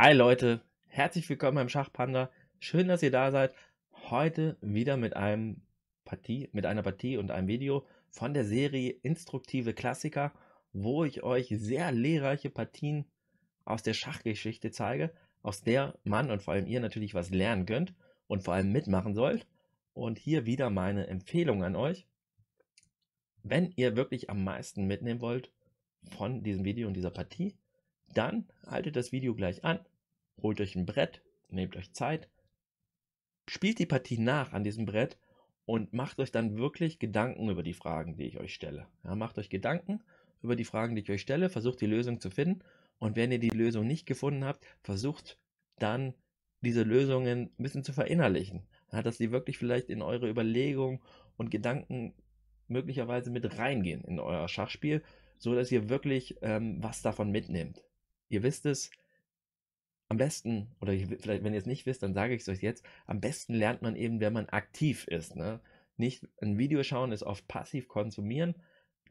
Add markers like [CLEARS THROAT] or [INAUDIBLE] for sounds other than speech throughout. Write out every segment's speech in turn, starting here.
Hi Leute, herzlich willkommen beim Schachpanda. Schön, dass ihr da seid. Heute wieder mit einem Partie, mit einer Partie und einem Video von der Serie Instruktive Klassiker, wo ich euch sehr lehrreiche Partien aus der Schachgeschichte zeige, aus der man und vor allem ihr natürlich was lernen könnt und vor allem mitmachen sollt. Und hier wieder meine Empfehlung an euch. Wenn ihr wirklich am meisten mitnehmen wollt von diesem Video und dieser Partie, dann haltet das Video gleich an, holt euch ein Brett, nehmt euch Zeit, spielt die Partie nach an diesem Brett und macht euch dann wirklich Gedanken über die Fragen, die ich euch stelle. Ja, macht euch Gedanken über die Fragen, die ich euch stelle, versucht die Lösung zu finden und wenn ihr die Lösung nicht gefunden habt, versucht dann diese Lösungen ein bisschen zu verinnerlichen, ja, dass die wirklich vielleicht in eure Überlegungen und Gedanken möglicherweise mit reingehen in euer Schachspiel, so dass ihr wirklich ähm, was davon mitnehmt. Ihr wisst es, am besten, oder ich, vielleicht, wenn ihr es nicht wisst, dann sage ich es euch jetzt, am besten lernt man eben, wenn man aktiv ist. Ne? Nicht ein Video schauen ist oft passiv konsumieren.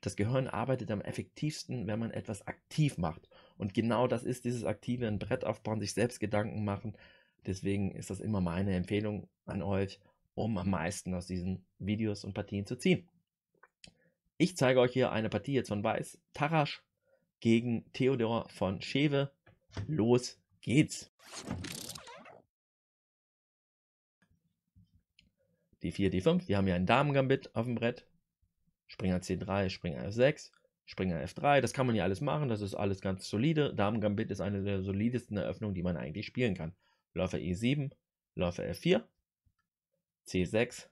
Das Gehirn arbeitet am effektivsten, wenn man etwas aktiv macht. Und genau das ist dieses aktive, ein Brett aufbauen, sich selbst Gedanken machen. Deswegen ist das immer meine Empfehlung an euch, um am meisten aus diesen Videos und Partien zu ziehen. Ich zeige euch hier eine Partie jetzt von Weiß, Tarasch gegen Theodor von Schewe. Los geht's. D4, D5. Wir haben ja ein Damen-Gambit auf dem Brett. Springer C3, Springer F6, Springer F3. Das kann man ja alles machen. Das ist alles ganz solide. Damen-Gambit ist eine der solidesten Eröffnungen, die man eigentlich spielen kann. Läufer E7, Läufer F4, C6,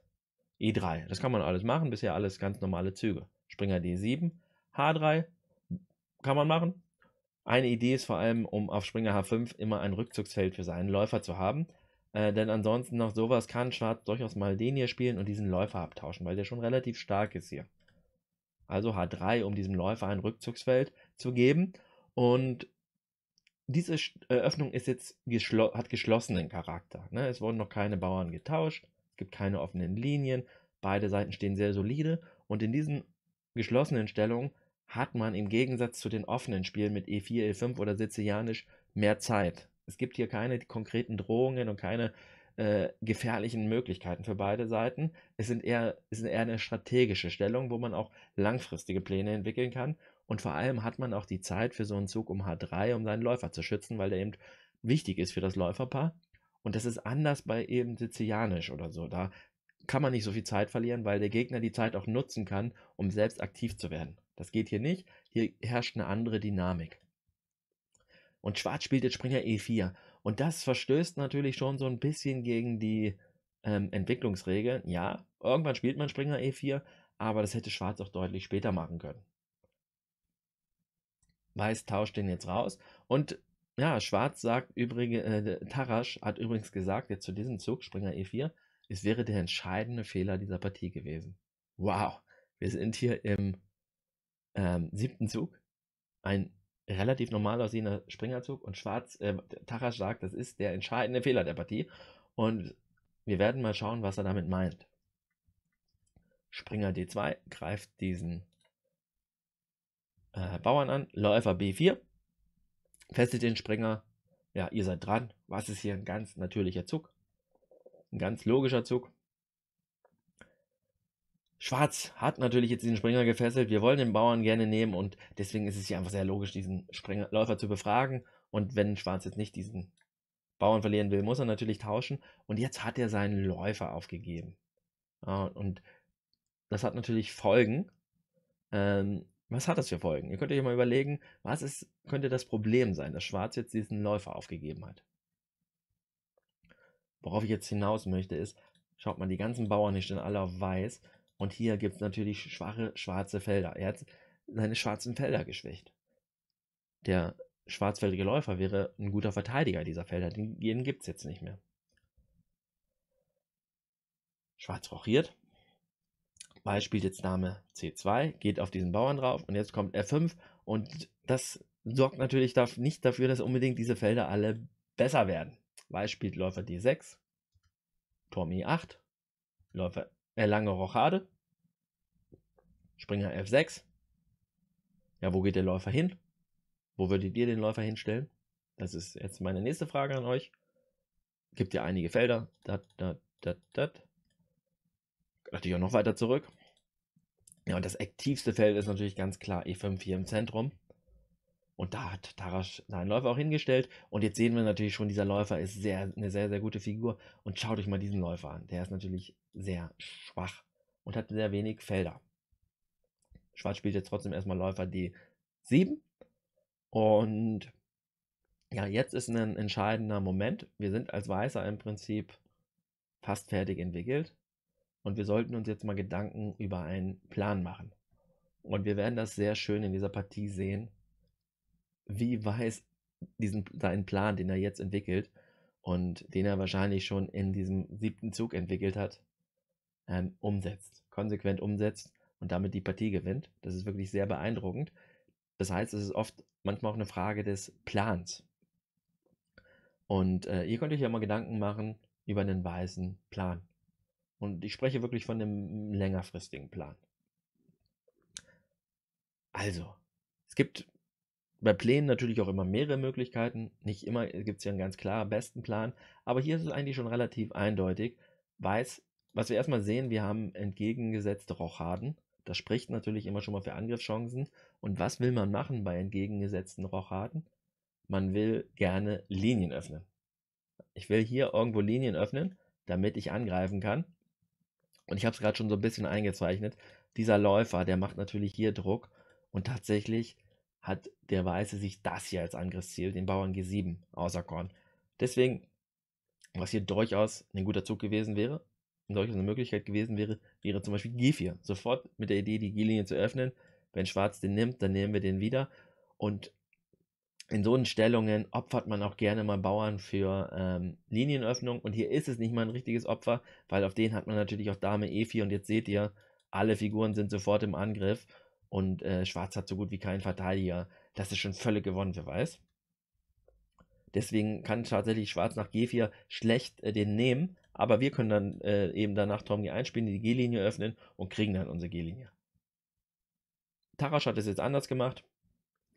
E3. Das kann man alles machen. Bisher alles ganz normale Züge. Springer D7, H3 kann man machen. Eine Idee ist vor allem, um auf Springer H5 immer ein Rückzugsfeld für seinen Läufer zu haben. Äh, denn ansonsten noch sowas kann Schwarz durchaus mal den hier spielen und diesen Läufer abtauschen, weil der schon relativ stark ist hier. Also H3, um diesem Läufer ein Rückzugsfeld zu geben. Und diese äh, Öffnung ist jetzt geschlo hat geschlossenen Charakter. Ne? Es wurden noch keine Bauern getauscht, es gibt keine offenen Linien, beide Seiten stehen sehr solide und in diesen geschlossenen Stellungen hat man im Gegensatz zu den offenen Spielen mit E4, E5 oder Sizilianisch mehr Zeit. Es gibt hier keine konkreten Drohungen und keine äh, gefährlichen Möglichkeiten für beide Seiten. Es, sind eher, es ist eher eine strategische Stellung, wo man auch langfristige Pläne entwickeln kann. Und vor allem hat man auch die Zeit für so einen Zug um H3, um seinen Läufer zu schützen, weil der eben wichtig ist für das Läuferpaar. Und das ist anders bei eben Sizilianisch oder so. Da kann man nicht so viel Zeit verlieren, weil der Gegner die Zeit auch nutzen kann, um selbst aktiv zu werden. Das geht hier nicht. Hier herrscht eine andere Dynamik. Und Schwarz spielt jetzt Springer E4. Und das verstößt natürlich schon so ein bisschen gegen die ähm, Entwicklungsregeln. Ja, irgendwann spielt man Springer E4, aber das hätte Schwarz auch deutlich später machen können. Weiß tauscht den jetzt raus. Und ja, Schwarz sagt übrigens, äh, Tarasch hat übrigens gesagt, jetzt zu diesem Zug, Springer E4, es wäre der entscheidende Fehler dieser Partie gewesen. Wow, wir sind hier im ähm, siebten Zug, ein relativ normal aussehender Springerzug und Schwarz, äh, Taras sagt, das ist der entscheidende Fehler der Partie und wir werden mal schauen, was er damit meint. Springer D2 greift diesen äh, Bauern an, Läufer B4, fesselt den Springer, ja, ihr seid dran, was ist hier ein ganz natürlicher Zug, ein ganz logischer Zug. Schwarz hat natürlich jetzt diesen Springer gefesselt. Wir wollen den Bauern gerne nehmen und deswegen ist es hier einfach sehr logisch, diesen Springer, Läufer zu befragen. Und wenn Schwarz jetzt nicht diesen Bauern verlieren will, muss er natürlich tauschen. Und jetzt hat er seinen Läufer aufgegeben. Ja, und das hat natürlich Folgen. Ähm, was hat das für Folgen? Ihr könnt euch mal überlegen, was ist, könnte das Problem sein, dass Schwarz jetzt diesen Läufer aufgegeben hat. Worauf ich jetzt hinaus möchte, ist, schaut mal, die ganzen Bauern, die stehen alle auf Weiß. Und hier gibt es natürlich schwache schwarze Felder. Er hat seine schwarzen Felder geschwächt. Der schwarzfeldige Läufer wäre ein guter Verteidiger dieser Felder. Den, den gibt es jetzt nicht mehr. Schwarz rochiert. Ball spielt jetzt Dame C2, geht auf diesen Bauern drauf und jetzt kommt F5 und das sorgt natürlich nicht dafür, dass unbedingt diese Felder alle besser werden. Weiß spielt Läufer D6, Turm E8, Läufer Erlange äh, Rochade. Springer F6. Ja, wo geht der Läufer hin? Wo würdet ihr den Läufer hinstellen? Das ist jetzt meine nächste Frage an euch. Gibt ja einige Felder. Dat, dat, dat, dat. Natürlich auch noch weiter zurück. Ja, und das aktivste Feld ist natürlich ganz klar E5 hier im Zentrum. Und da hat Tarasch seinen Läufer auch hingestellt. Und jetzt sehen wir natürlich schon, dieser Läufer ist sehr, eine sehr, sehr gute Figur. Und schaut euch mal diesen Läufer an. Der ist natürlich sehr schwach und hat sehr wenig Felder. Schwarz spielt jetzt trotzdem erstmal Läufer D7. Und ja, jetzt ist ein entscheidender Moment. Wir sind als Weißer im Prinzip fast fertig entwickelt. Und wir sollten uns jetzt mal Gedanken über einen Plan machen. Und wir werden das sehr schön in dieser Partie sehen, wie weiß diesen, seinen Plan, den er jetzt entwickelt und den er wahrscheinlich schon in diesem siebten Zug entwickelt hat, ähm, umsetzt, konsequent umsetzt und damit die Partie gewinnt. Das ist wirklich sehr beeindruckend. Das heißt, es ist oft manchmal auch eine Frage des Plans. Und äh, ihr könnt euch ja mal Gedanken machen über einen weißen Plan. Und ich spreche wirklich von einem längerfristigen Plan. Also, es gibt bei Plänen natürlich auch immer mehrere Möglichkeiten. Nicht immer gibt es ja einen ganz klaren besten Plan, aber hier ist es eigentlich schon relativ eindeutig. Weiß, was wir erstmal sehen, wir haben entgegengesetzte Rochaden. Das spricht natürlich immer schon mal für Angriffschancen. Und was will man machen bei entgegengesetzten Rochaden? Man will gerne Linien öffnen. Ich will hier irgendwo Linien öffnen, damit ich angreifen kann. Und ich habe es gerade schon so ein bisschen eingezeichnet. Dieser Läufer, der macht natürlich hier Druck. Und tatsächlich hat der Weiße sich das hier als Angriffsziel, den Bauern G7, außer Korn. Deswegen, was hier durchaus ein guter Zug gewesen wäre, durchaus eine Möglichkeit gewesen wäre, wäre zum Beispiel G4. Sofort mit der Idee, die G-Linie zu öffnen. Wenn Schwarz den nimmt, dann nehmen wir den wieder. Und in so einen Stellungen opfert man auch gerne mal Bauern für ähm, Linienöffnung. Und hier ist es nicht mal ein richtiges Opfer, weil auf den hat man natürlich auch Dame E4. Und jetzt seht ihr, alle Figuren sind sofort im Angriff. Und äh, Schwarz hat so gut wie keinen Verteidiger. Das ist schon völlig gewonnen für Weiß. Deswegen kann tatsächlich Schwarz nach G4 schlecht äh, den nehmen, aber wir können dann äh, eben danach Tom G einspielen, die G-Linie öffnen und kriegen dann unsere G-Linie. Tarasch hat es jetzt anders gemacht.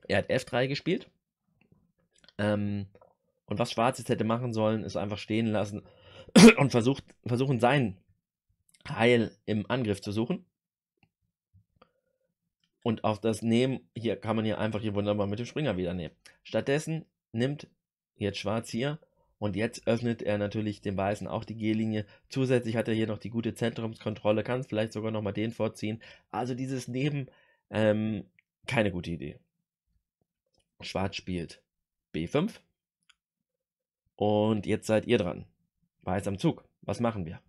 Er hat F3 gespielt. Ähm, und was Schwarz jetzt hätte machen sollen, ist einfach stehen lassen [CLEARS THROAT] und versucht, versuchen, sein Heil im Angriff zu suchen und auch das Nehmen, hier kann man hier einfach hier wunderbar mit dem Springer wieder nehmen. Stattdessen nimmt jetzt Schwarz hier und jetzt öffnet er natürlich dem Weißen auch die G-Linie. Zusätzlich hat er hier noch die gute Zentrumskontrolle, kann vielleicht sogar nochmal den vorziehen. Also dieses Nehmen, ähm, keine gute Idee. Schwarz spielt B5. Und jetzt seid ihr dran. Weiß am Zug. Was machen wir?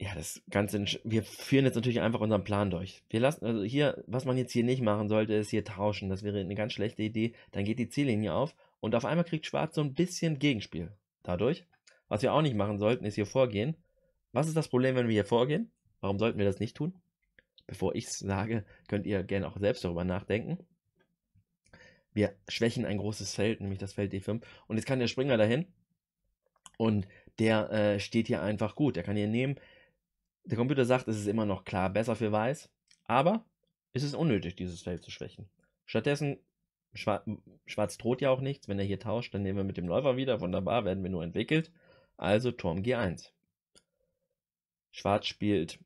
Ja, das Ganze, wir führen jetzt natürlich einfach unseren Plan durch. Wir lassen, also hier, was man jetzt hier nicht machen sollte, ist hier tauschen. Das wäre eine ganz schlechte Idee. Dann geht die Ziellinie auf und auf einmal kriegt Schwarz so ein bisschen Gegenspiel. Dadurch, was wir auch nicht machen sollten, ist hier vorgehen. Was ist das Problem, wenn wir hier vorgehen? Warum sollten wir das nicht tun? Bevor ich es sage, könnt ihr gerne auch selbst darüber nachdenken. Wir schwächen ein großes Feld, nämlich das Feld D5. Und jetzt kann der Springer dahin und der äh, steht hier einfach gut. Er kann hier nehmen, der Computer sagt, es ist immer noch klar besser für weiß, aber es ist unnötig, dieses Feld zu schwächen. Stattdessen, Schwarz, Schwarz droht ja auch nichts, wenn er hier tauscht, dann nehmen wir mit dem Läufer wieder, wunderbar, werden wir nur entwickelt. Also Turm G1. Schwarz spielt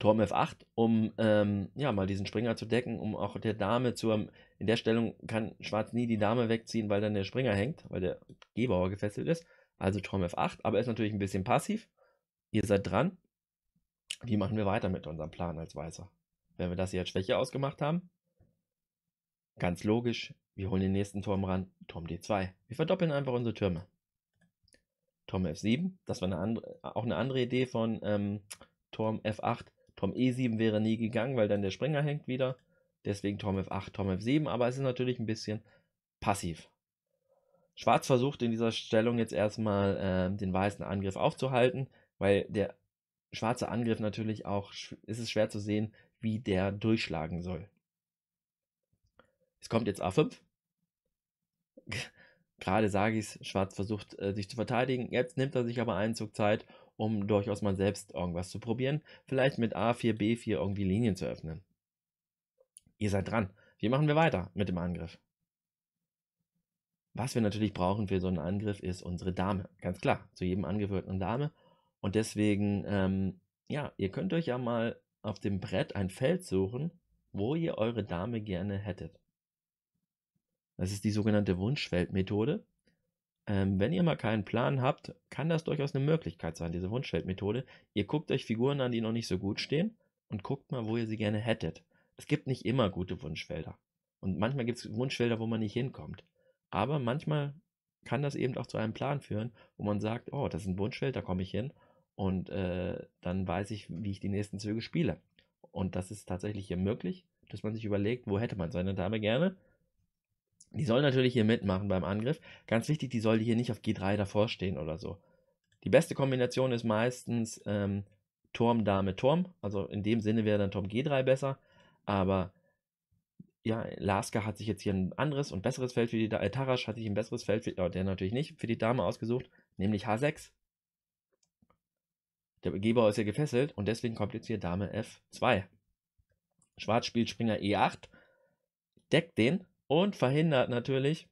Turm F8, um ähm, ja mal diesen Springer zu decken, um auch der Dame zu ähm, in der Stellung kann Schwarz nie die Dame wegziehen, weil dann der Springer hängt, weil der Gehbauer gefesselt ist. Also Turm F8, aber er ist natürlich ein bisschen passiv Ihr seid dran. Wie machen wir weiter mit unserem Plan als Weißer? Wenn wir das hier als Schwäche ausgemacht haben, ganz logisch, wir holen den nächsten Turm ran, Turm D2. Wir verdoppeln einfach unsere Türme. Turm F7, das war eine andere, auch eine andere Idee von ähm, Turm F8. Turm E7 wäre nie gegangen, weil dann der Springer hängt wieder. Deswegen Turm F8, Turm F7, aber es ist natürlich ein bisschen passiv. Schwarz versucht in dieser Stellung jetzt erstmal äh, den weißen Angriff aufzuhalten weil der schwarze Angriff natürlich auch, ist es schwer zu sehen, wie der durchschlagen soll. Es kommt jetzt A5. [LAUGHS] Gerade sage ich es, Schwarz versucht äh, sich zu verteidigen. Jetzt nimmt er sich aber einen Zug Zeit, um durchaus mal selbst irgendwas zu probieren. Vielleicht mit A4, B4 irgendwie Linien zu öffnen. Ihr seid dran. Wie machen wir weiter mit dem Angriff? Was wir natürlich brauchen für so einen Angriff ist unsere Dame. Ganz klar, zu jedem Angriff wird eine Dame. Und deswegen, ähm, ja, ihr könnt euch ja mal auf dem Brett ein Feld suchen, wo ihr eure Dame gerne hättet. Das ist die sogenannte Wunschfeldmethode. Ähm, wenn ihr mal keinen Plan habt, kann das durchaus eine Möglichkeit sein, diese Wunschfeldmethode. Ihr guckt euch Figuren an, die noch nicht so gut stehen und guckt mal, wo ihr sie gerne hättet. Es gibt nicht immer gute Wunschfelder. Und manchmal gibt es Wunschfelder, wo man nicht hinkommt. Aber manchmal kann das eben auch zu einem Plan führen, wo man sagt, oh, das ist ein Wunschfeld, da komme ich hin und äh, dann weiß ich, wie ich die nächsten Züge spiele. Und das ist tatsächlich hier möglich, dass man sich überlegt, wo hätte man seine Dame gerne. Die soll natürlich hier mitmachen beim Angriff. Ganz wichtig, die soll hier nicht auf G3 davor stehen oder so. Die beste Kombination ist meistens ähm, Turm, Dame, Turm. Also in dem Sinne wäre dann Turm G3 besser. Aber ja, Lasker hat sich jetzt hier ein anderes und besseres Feld für die Dame, äh, Tarasch hat sich ein besseres Feld für, äh, der natürlich nicht, für die Dame ausgesucht, nämlich H6. Der Geber ist ja gefesselt und deswegen kommt jetzt hier Dame F2. Schwarz spielt Springer E8, deckt den und verhindert natürlich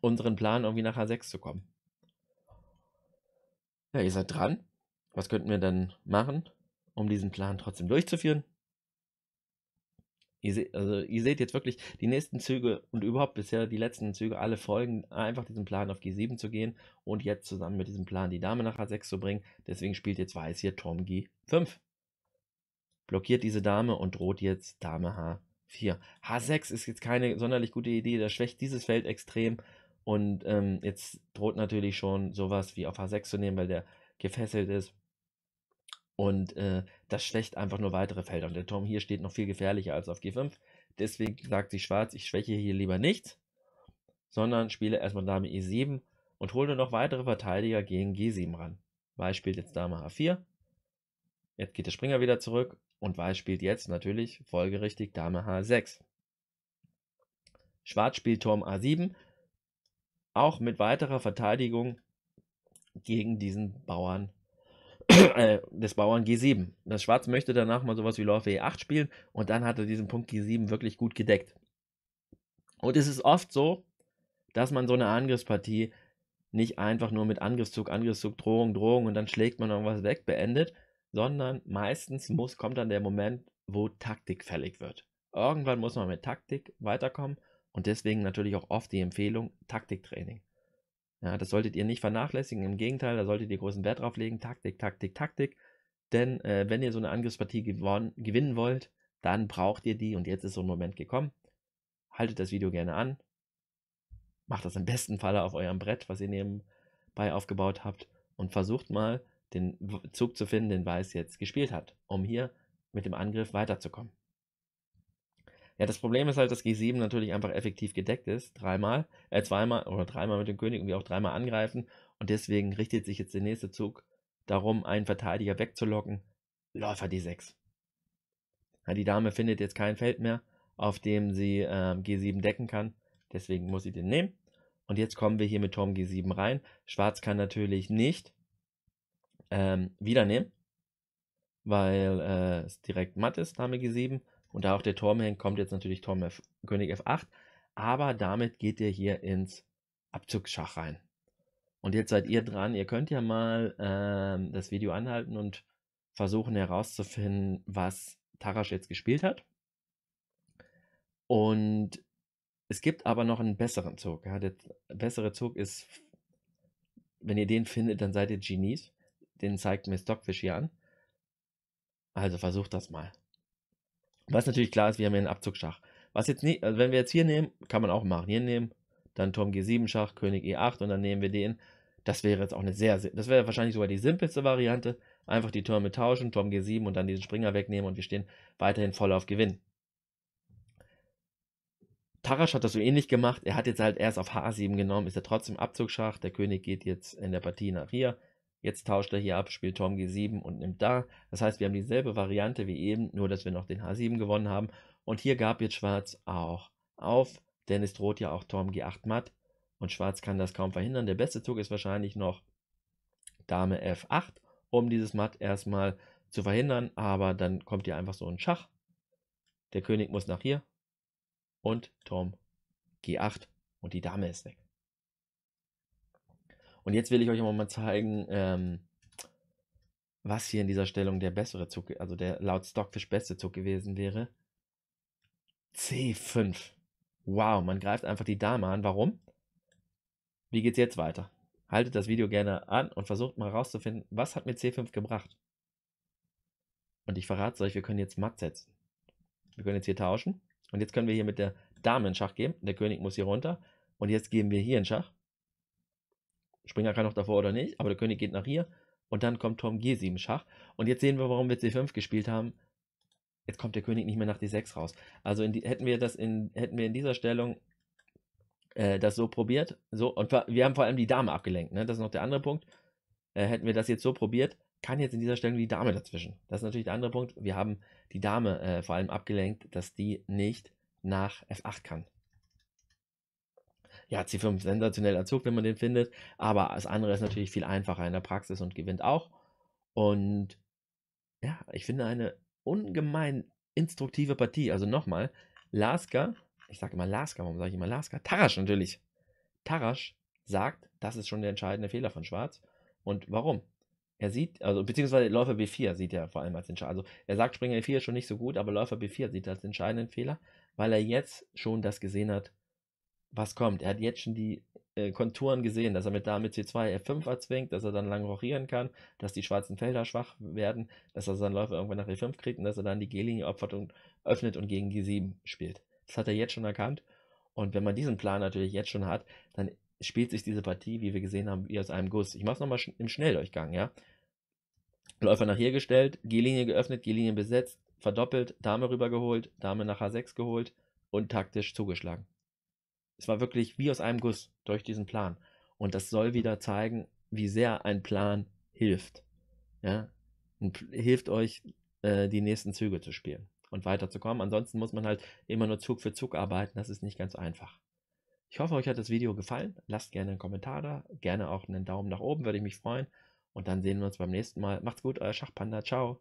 unseren Plan, irgendwie nach H6 zu kommen. Ja, ihr seid dran. Was könnten wir dann machen, um diesen Plan trotzdem durchzuführen? Ihr, se also, ihr seht jetzt wirklich die nächsten Züge und überhaupt bisher die letzten Züge, alle folgen, einfach diesem Plan auf G7 zu gehen und jetzt zusammen mit diesem Plan die Dame nach H6 zu bringen. Deswegen spielt jetzt Weiß hier Turm G5. Blockiert diese Dame und droht jetzt Dame H4. H6 ist jetzt keine sonderlich gute Idee, das schwächt dieses Feld extrem. Und ähm, jetzt droht natürlich schon sowas wie auf H6 zu nehmen, weil der gefesselt ist. Und äh, das schwächt einfach nur weitere Felder. Und der Turm hier steht noch viel gefährlicher als auf G5. Deswegen sagt sie schwarz, ich schwäche hier lieber nichts, sondern spiele erstmal Dame E7 und hole noch weitere Verteidiger gegen G7 ran. Weiß spielt jetzt Dame H4. Jetzt geht der Springer wieder zurück und Weiß spielt jetzt natürlich folgerichtig Dame H6. Schwarz spielt Turm A7, auch mit weiterer Verteidigung gegen diesen Bauern äh, des Bauern G7. Das Schwarz möchte danach mal sowas wie Läufe E8 spielen und dann hat er diesen Punkt G7 wirklich gut gedeckt. Und es ist oft so, dass man so eine Angriffspartie nicht einfach nur mit Angriffszug, Angriffszug, Drohung, Drohung und dann schlägt man irgendwas weg, beendet, sondern meistens muss, kommt dann der Moment, wo Taktik fällig wird. Irgendwann muss man mit Taktik weiterkommen und deswegen natürlich auch oft die Empfehlung Taktiktraining. Ja, das solltet ihr nicht vernachlässigen. Im Gegenteil, da solltet ihr großen Wert drauf legen. Taktik, Taktik, Taktik. Denn äh, wenn ihr so eine Angriffspartie gewon- gewinnen wollt, dann braucht ihr die. Und jetzt ist so ein Moment gekommen. Haltet das Video gerne an. Macht das im besten Falle auf eurem Brett, was ihr nebenbei aufgebaut habt. Und versucht mal, den Zug zu finden, den Weiß jetzt gespielt hat, um hier mit dem Angriff weiterzukommen. Ja, das Problem ist halt, dass G7 natürlich einfach effektiv gedeckt ist. Dreimal, äh, zweimal oder dreimal mit dem König und irgendwie auch dreimal angreifen. Und deswegen richtet sich jetzt der nächste Zug darum, einen Verteidiger wegzulocken. Läufer halt D6. Ja, die Dame findet jetzt kein Feld mehr, auf dem sie ähm, G7 decken kann. Deswegen muss sie den nehmen. Und jetzt kommen wir hier mit Turm G7 rein. Schwarz kann natürlich nicht ähm, wieder nehmen, weil äh, es direkt matt ist, Dame G7. Und da auch der Turm hängt, kommt jetzt natürlich Turm F König F8. Aber damit geht ihr hier ins Abzugsschach rein. Und jetzt seid ihr dran. Ihr könnt ja mal ähm, das Video anhalten und versuchen herauszufinden, was Tarasch jetzt gespielt hat. Und es gibt aber noch einen besseren Zug. Ja. Der bessere Zug ist, wenn ihr den findet, dann seid ihr Genies. Den zeigt mir Stockfish hier an. Also versucht das mal. Was natürlich klar ist, wir haben hier einen Abzugschach. Was jetzt nicht, also wenn wir jetzt hier nehmen, kann man auch machen. Hier nehmen, dann Turm G7 Schach, König E8 und dann nehmen wir den. Das wäre jetzt auch eine sehr, das wäre wahrscheinlich sogar die simpelste Variante. Einfach die Türme tauschen, Turm G7 und dann diesen Springer wegnehmen und wir stehen weiterhin voll auf Gewinn. Tarasch hat das so ähnlich gemacht. Er hat jetzt halt erst auf H7 genommen, ist er trotzdem Abzugsschach. Der König geht jetzt in der Partie nach hier. Jetzt tauscht er hier ab, spielt Tom G7 und nimmt da. Das heißt, wir haben dieselbe Variante wie eben, nur dass wir noch den H7 gewonnen haben. Und hier gab jetzt Schwarz auch auf, denn es droht ja auch Tom G8 matt. Und Schwarz kann das kaum verhindern. Der beste Zug ist wahrscheinlich noch Dame F8, um dieses Matt erstmal zu verhindern. Aber dann kommt hier einfach so ein Schach. Der König muss nach hier und Tom G8 und die Dame ist weg. Und jetzt will ich euch aber mal zeigen, ähm, was hier in dieser Stellung der bessere Zug, also der laut Stockfish beste Zug gewesen wäre. C5. Wow, man greift einfach die Dame an. Warum? Wie geht's jetzt weiter? Haltet das Video gerne an und versucht mal rauszufinden, was hat mir C5 gebracht? Und ich verrate euch, wir können jetzt matt setzen. Wir können jetzt hier tauschen. Und jetzt können wir hier mit der Dame in Schach geben. Der König muss hier runter. Und jetzt geben wir hier in Schach. Springer kann noch davor oder nicht, aber der König geht nach hier und dann kommt Turm G7 Schach. Und jetzt sehen wir, warum wir C5 gespielt haben. Jetzt kommt der König nicht mehr nach D6 raus. Also die, hätten wir das in, hätten wir in dieser Stellung äh, das so probiert, so, und wir haben vor allem die Dame abgelenkt, ne? Das ist noch der andere Punkt. Äh, hätten wir das jetzt so probiert, kann jetzt in dieser Stellung die Dame dazwischen. Das ist natürlich der andere Punkt. Wir haben die Dame äh, vor allem abgelenkt, dass die nicht nach F8 kann ja, C5 sensationell Zug, wenn man den findet. Aber das andere ist natürlich viel einfacher in der Praxis und gewinnt auch. Und ja, ich finde eine ungemein instruktive Partie. Also nochmal, Laska, ich sage immer Laska, warum sage ich immer Laska? Tarasch natürlich. Tarasch sagt, das ist schon der entscheidende Fehler von Schwarz. Und warum? Er sieht, also beziehungsweise Läufer B4 sieht er vor allem als entscheidend. Also er sagt, Springer E4 ist schon nicht so gut, aber Läufer B4 sieht er als entscheidenden Fehler, weil er jetzt schon das gesehen hat, was kommt. Er hat jetzt schon die äh, Konturen gesehen, dass er mit Dame C2 F5 erzwingt, dass er dann lang rochieren kann, dass die schwarzen Felder schwach werden, dass er seinen Läufer irgendwann nach E5 kriegt und dass er dann die G-Linie opfert und öffnet und gegen G7 spielt. Das hat er jetzt schon erkannt. Und wenn man diesen Plan natürlich jetzt schon hat, dann spielt sich diese Partie, wie wir gesehen haben, wie aus einem Guss. Ich mache es nochmal sch im Schnelldurchgang, ja. Läufer nach hier gestellt, G-Linie geöffnet, G-Linie besetzt, verdoppelt, Dame rübergeholt, Dame nach H6 geholt und taktisch zugeschlagen. Es war wirklich wie aus einem Guss durch diesen Plan. Und das soll wieder zeigen, wie sehr ein Plan hilft. Ja? hilft euch, äh, die nächsten Züge zu spielen und weiterzukommen. Ansonsten muss man halt immer nur Zug für Zug arbeiten. Das ist nicht ganz einfach. Ich hoffe, euch hat das Video gefallen. Lasst gerne einen Kommentar da, gerne auch einen Daumen nach oben, würde ich mich freuen. Und dann sehen wir uns beim nächsten Mal. Macht's gut, euer Schachpanda. Ciao.